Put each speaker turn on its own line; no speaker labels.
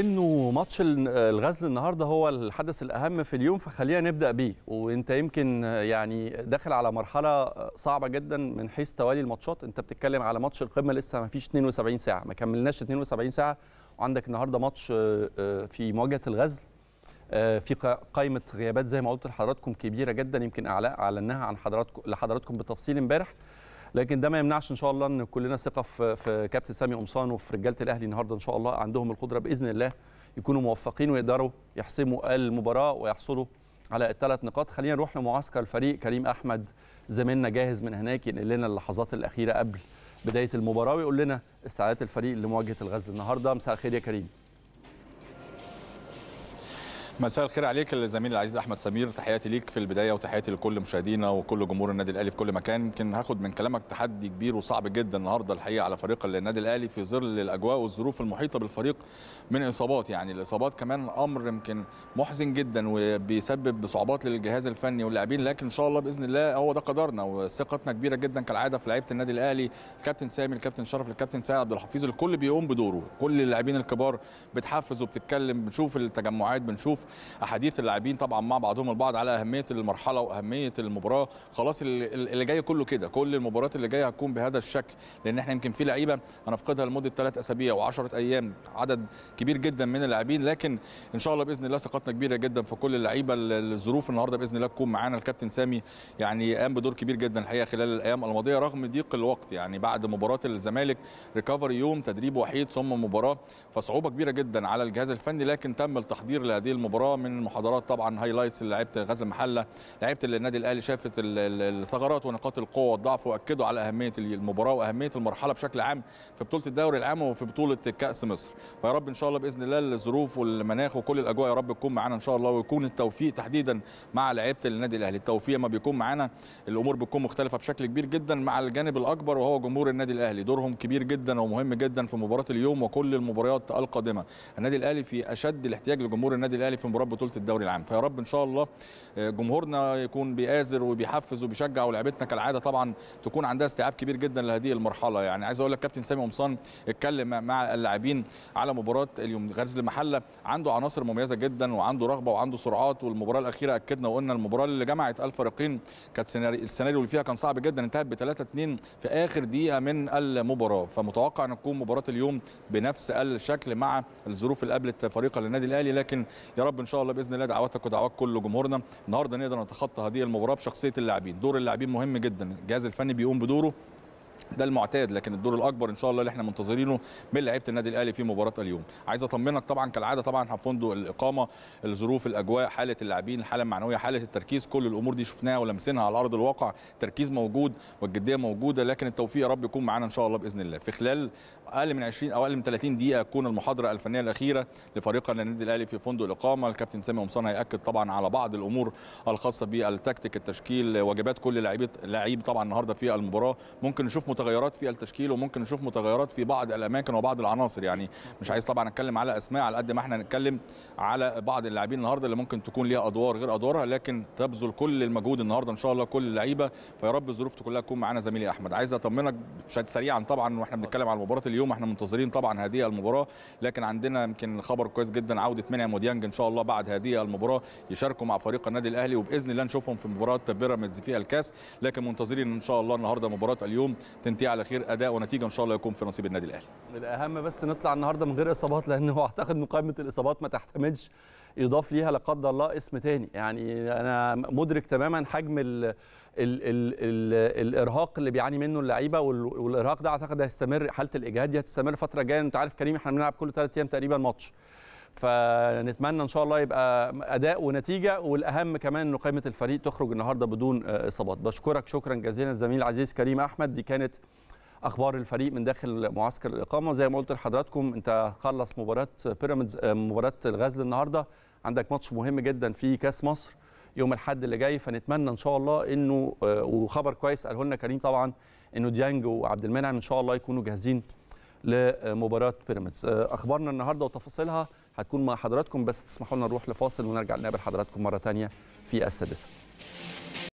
انه ماتش الغزل النهارده هو الحدث الاهم في اليوم فخلينا نبدا بيه وانت يمكن يعني داخل على مرحله صعبه جدا من حيث توالي الماتشات انت بتتكلم على ماتش القمه لسه ما فيش 72 ساعه ما كملناش 72 ساعه وعندك النهارده ماتش آه، آه، في مواجهه الغزل آه، في قائمه غيابات زي ما قلت لحضراتكم كبيره جدا يمكن اعلناها عن حضراتكم لحضراتكم بتفصيل امبارح لكن ده ما يمنعش ان شاء الله ان كلنا ثقه في كابتن سامي قمصان وفي رجاله الاهلي النهارده ان شاء الله عندهم القدره باذن الله يكونوا موفقين ويقدروا يحسموا المباراه ويحصلوا على الثلاث نقاط خلينا نروح لمعسكر الفريق كريم احمد زميلنا جاهز من هناك ينقل لنا اللحظات الاخيره قبل بدايه المباراه ويقول لنا استعدادات الفريق لمواجهه الغزل النهارده مساء الخير يا كريم
مساء الخير عليك الزميل العزيز احمد سمير تحياتي ليك في البدايه وتحياتي لكل مشاهدينا وكل جمهور النادي الاهلي في كل مكان يمكن هاخد من كلامك تحدي كبير وصعب جدا النهارده الحقيقه على فريق النادي الاهلي في ظل الاجواء والظروف المحيطه بالفريق من اصابات يعني الاصابات كمان امر يمكن محزن جدا وبيسبب صعوبات للجهاز الفني واللاعبين لكن ان شاء الله باذن الله هو ده قدرنا وثقتنا كبيره جدا كالعاده في لعيبه النادي الاهلي الكابتن سامي الكابتن شرف الكابتن سعد عبد الحفيظ الكل بيقوم بدوره كل اللاعبين الكبار بتحفز وبتتكلم بنشوف التجمعات بنشوف احاديث اللاعبين طبعا مع بعضهم البعض على اهميه المرحله واهميه المباراه خلاص اللي جاي كله كده كل المباريات اللي جايه هتكون بهذا الشكل لان احنا يمكن في لعيبه هنفقدها لمده ثلاث اسابيع و10 ايام عدد كبير جدا من اللاعبين لكن ان شاء الله باذن الله ثقتنا كبيره جدا في كل اللعيبه الظروف النهارده باذن الله تكون معانا الكابتن سامي يعني قام بدور كبير جدا الحقيقه خلال الايام الماضيه رغم ضيق الوقت يعني بعد مباراه الزمالك ريكفري يوم تدريب وحيد ثم مباراه فصعوبه كبيره جدا على الجهاز الفني لكن تم التحضير لهذه المباراه المباراه من المحاضرات طبعا هايلايتس لعيبه غزل المحله لعيبه النادي الاهلي شافت الثغرات ونقاط القوه والضعف واكدوا على اهميه المباراه واهميه المرحله بشكل عام في بطوله الدوري العام وفي بطوله كاس مصر فيا رب ان شاء الله باذن الله الظروف والمناخ وكل الاجواء يا رب تكون معانا ان شاء الله ويكون التوفيق تحديدا مع لعيبه النادي الاهلي التوفيق ما بيكون معانا الامور بتكون مختلفه بشكل كبير جدا مع الجانب الاكبر وهو جمهور النادي الاهلي دورهم كبير جدا ومهم جدا في مباراه اليوم وكل المباريات القادمه النادي الاهلي في اشد الاحتياج لجمهور النادي الاهلي في مباراه بطوله الدوري العام فيا رب ان شاء الله آه، جمهورنا يكون بيآزر وبيحفز وبيشجع ولعبتنا كالعاده طبعا تكون عندها استيعاب كبير جدا لهذه المرحله يعني عايز اقول لك كابتن سامي قمصان اتكلم مع اللاعبين على مباراه اليوم غزل المحله عنده عناصر مميزه جدا وعنده رغبه وعنده سرعات والمباراه الاخيره اكدنا وقلنا المباراه اللي جمعت الفريقين كانت السيناريو اللي فيها كان صعب جدا انتهت ب 3 2 في اخر دقيقه من المباراه فمتوقع ان تكون مباراه اليوم بنفس الشكل مع الظروف اللي قابلت فريق النادي الاهلي لكن يا رب رب ان شاء الله باذن الله دعواتك ودعوات كل جمهورنا النهارده نقدر نتخطى هذه المباراه بشخصيه اللاعبين دور اللاعبين مهم جدا الجهاز الفني بيقوم بدوره ده المعتاد لكن الدور الاكبر ان شاء الله اللي احنا منتظرينه من لعيبه النادي الاهلي في مباراه اليوم عايز اطمنك طبعا كالعاده طبعا فندق الاقامه الظروف الاجواء حاله اللاعبين الحاله المعنويه حاله التركيز كل الامور دي شفناها ولمسناها على ارض الواقع التركيز موجود والجديه موجوده لكن التوفيق يا رب يكون معانا ان شاء الله باذن الله في خلال اقل من 20 او اقل من 30 دقيقه تكون المحاضره الفنيه الاخيره لفريقنا النادي الاهلي في فندق الاقامه الكابتن سامي قمصان هياكد طبعا على بعض الامور الخاصه بالتكتيك التشكيل واجبات كل لعيبه لعيب طبعا النهارده في المباراه ممكن نشوف نشوف متغيرات في التشكيل وممكن نشوف متغيرات في بعض الاماكن وبعض العناصر يعني مش عايز طبعا اتكلم على اسماء على قد ما احنا نتكلم على بعض اللاعبين النهارده اللي ممكن تكون ليها ادوار غير ادوارها لكن تبذل كل المجهود النهارده ان شاء الله كل اللعيبه فيا رب الظروف كلها تكون معانا زميلي احمد عايز اطمنك بشكل سريعا طبعا واحنا بنتكلم على مباراه اليوم احنا منتظرين طبعا هذه المباراه لكن عندنا يمكن خبر كويس جدا عوده منعم وديانج ان شاء الله بعد هذه المباراه يشاركوا مع فريق النادي الاهلي وباذن الله نشوفهم في مباراه بيراميدز في الكاس لكن منتظرين ان شاء الله النهارده مباراه اليوم تنتهي على خير اداء ونتيجه ان شاء الله يكون في نصيب النادي الاهلي
الاهم بس نطلع النهارده من غير اصابات لان هو اعتقد ان قائمه الاصابات ما تحتملش يضاف ليها لا قدر الله اسم تاني يعني انا مدرك تماما حجم الـ الـ الـ الـ الارهاق اللي بيعاني منه اللعيبه والارهاق ده اعتقد هيستمر حاله الاجهاد دي هتستمر فتره جايه انت عارف كريم احنا بنلعب كل ثلاث ايام تقريبا ماتش فنتمنى ان شاء الله يبقى اداء ونتيجه والاهم كمان انه قائمه الفريق تخرج النهارده بدون اصابات بشكرك شكرا جزيلا الزميل العزيز كريم احمد دي كانت اخبار الفريق من داخل معسكر الاقامه زي ما قلت لحضراتكم انت خلص مباراه بيراميدز مباراه الغزل النهارده عندك ماتش مهم جدا في كاس مصر يوم الاحد اللي جاي فنتمنى ان شاء الله انه آه، وخبر كويس قاله لنا كريم طبعا انه ديانج وعبد المنعم ان شاء الله يكونوا جاهزين لمباراه بيراميدز آه، اخبارنا النهارده وتفاصيلها هتكون مع حضراتكم بس تسمحوا لنا نروح لفاصل ونرجع نقابل حضراتكم مره ثانيه في السادسه